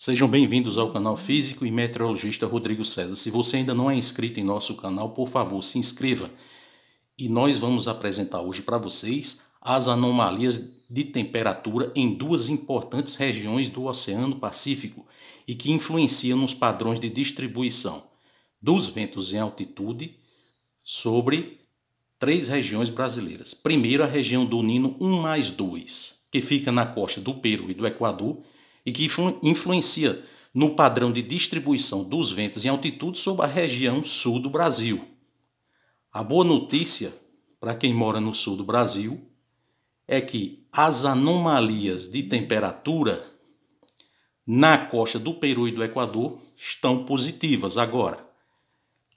Sejam bem-vindos ao canal Físico e Meteorologista Rodrigo César. Se você ainda não é inscrito em nosso canal, por favor, se inscreva. E nós vamos apresentar hoje para vocês as anomalias de temperatura em duas importantes regiões do Oceano Pacífico e que influenciam nos padrões de distribuição dos ventos em altitude sobre três regiões brasileiras. Primeiro, a região do Nino 1 mais 2, que fica na costa do Peru e do Equador, e que influencia no padrão de distribuição dos ventos em altitude sobre a região sul do Brasil. A boa notícia para quem mora no sul do Brasil é que as anomalias de temperatura na costa do Peru e do Equador estão positivas agora.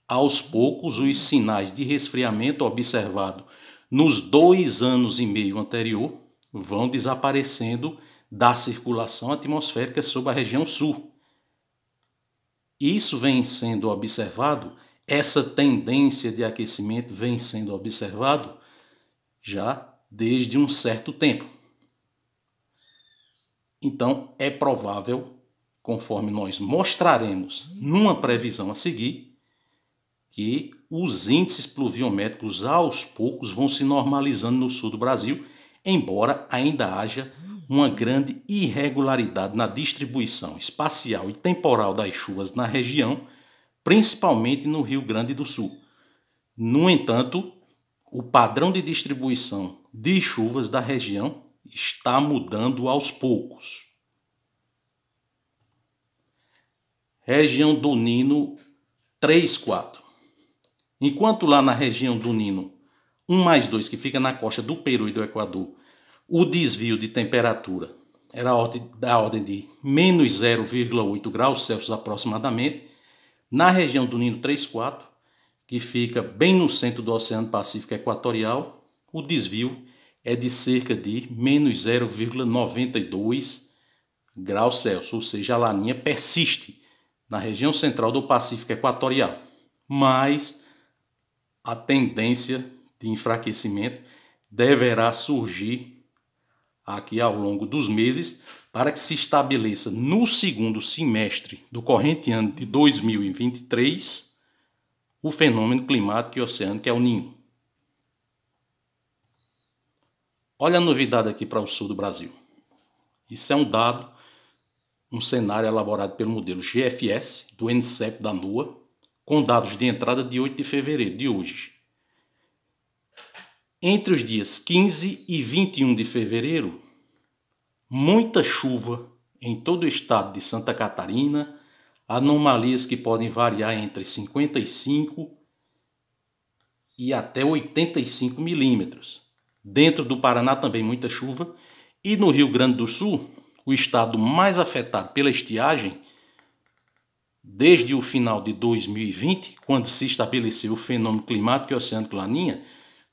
Aos poucos, os sinais de resfriamento observado nos dois anos e meio anterior vão desaparecendo da circulação atmosférica sobre a região sul. Isso vem sendo observado, essa tendência de aquecimento vem sendo observado já desde um certo tempo. Então, é provável, conforme nós mostraremos numa previsão a seguir, que os índices pluviométricos aos poucos vão se normalizando no sul do Brasil, embora ainda haja uma grande irregularidade na distribuição espacial e temporal das chuvas na região, principalmente no Rio Grande do Sul. No entanto, o padrão de distribuição de chuvas da região está mudando aos poucos. Região do Nino 3, 4. Enquanto lá na região do Nino 1 mais 2, que fica na costa do Peru e do Equador, o desvio de temperatura era da ordem de menos 0,8 graus Celsius aproximadamente, na região do Nino 34, que fica bem no centro do Oceano Pacífico Equatorial, o desvio é de cerca de menos 0,92 graus Celsius, ou seja, a laninha persiste na região central do Pacífico Equatorial, mas a tendência de enfraquecimento deverá surgir aqui ao longo dos meses, para que se estabeleça no segundo semestre do corrente ano de 2023 o fenômeno climático e oceânico é o Ninho. Olha a novidade aqui para o sul do Brasil. Isso é um dado, um cenário elaborado pelo modelo GFS do NCEP da NUA, com dados de entrada de 8 de fevereiro de hoje. Entre os dias 15 e 21 de fevereiro, muita chuva em todo o estado de Santa Catarina, anomalias que podem variar entre 55 e até 85 milímetros. Dentro do Paraná também muita chuva e no Rio Grande do Sul, o estado mais afetado pela estiagem desde o final de 2020, quando se estabeleceu o fenômeno climático e oceânico Laninha,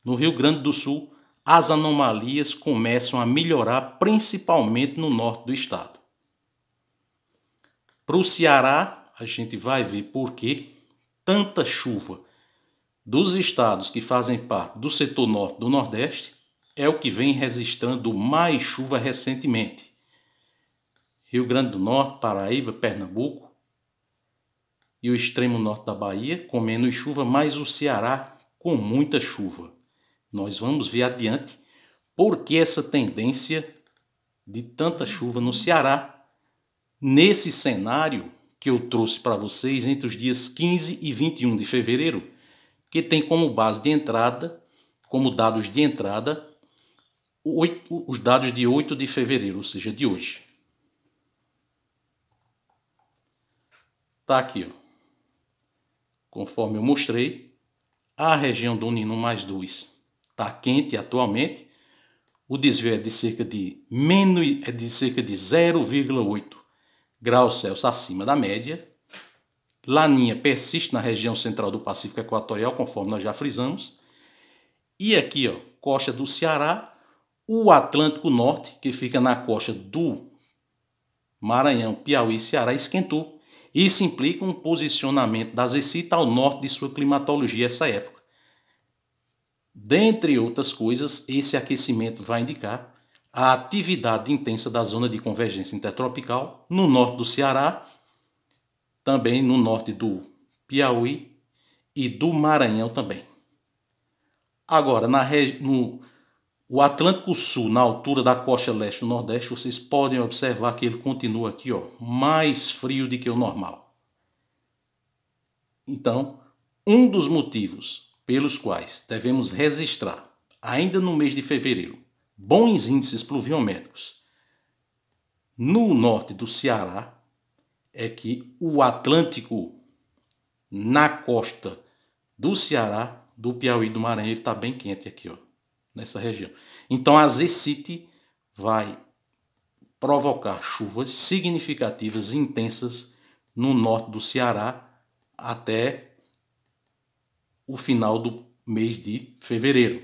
no Rio Grande do Sul as anomalias começam a melhorar, principalmente no norte do estado. Para o Ceará, a gente vai ver por que tanta chuva dos estados que fazem parte do setor norte do Nordeste é o que vem registrando mais chuva recentemente. Rio Grande do Norte, Paraíba, Pernambuco e o extremo norte da Bahia com menos chuva, mas o Ceará com muita chuva. Nós vamos ver adiante por que essa tendência de tanta chuva no Ceará nesse cenário que eu trouxe para vocês entre os dias 15 e 21 de fevereiro, que tem como base de entrada, como dados de entrada, os dados de 8 de fevereiro, ou seja, de hoje. Tá aqui, ó. Conforme eu mostrei, a região do Nino mais 2 está quente atualmente, o desvio é de cerca de menos é de cerca de 0,8 graus Celsius acima da média. Laninha persiste na região central do Pacífico Equatorial, conforme nós já frisamos. E aqui, ó, costa do Ceará, o Atlântico Norte, que fica na costa do Maranhão, Piauí e Ceará, esquentou. Isso implica um posicionamento das Zecita ao norte de sua climatologia essa época. Dentre outras coisas, esse aquecimento vai indicar a atividade intensa da zona de convergência intertropical no norte do Ceará, também no norte do Piauí e do Maranhão também. Agora, na no o Atlântico Sul, na altura da costa leste do Nordeste, vocês podem observar que ele continua aqui, ó, mais frio do que o normal. Então, um dos motivos pelos quais devemos registrar, ainda no mês de fevereiro, bons índices pluviométricos no norte do Ceará, é que o Atlântico na costa do Ceará, do Piauí e do Maranhão, está bem quente aqui, ó, nessa região. Então a City vai provocar chuvas significativas e intensas no norte do Ceará até o final do mês de fevereiro.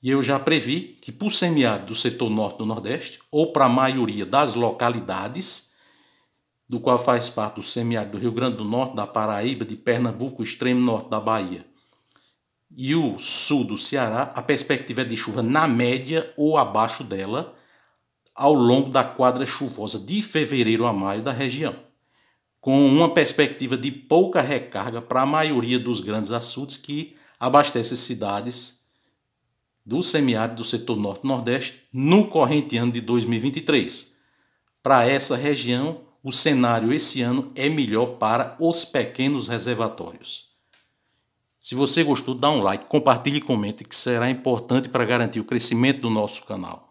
E eu já previ que para o semiárido do setor norte do Nordeste, ou para a maioria das localidades, do qual faz parte o semiárido do Rio Grande do Norte, da Paraíba, de Pernambuco, extremo norte da Bahia, e o sul do Ceará, a perspectiva é de chuva na média ou abaixo dela ao longo da quadra chuvosa de fevereiro a maio da região com uma perspectiva de pouca recarga para a maioria dos grandes açudes que abastecem cidades do semiárido do setor norte-nordeste no corrente ano de 2023. Para essa região, o cenário esse ano é melhor para os pequenos reservatórios. Se você gostou, dá um like, compartilhe e comente que será importante para garantir o crescimento do nosso canal.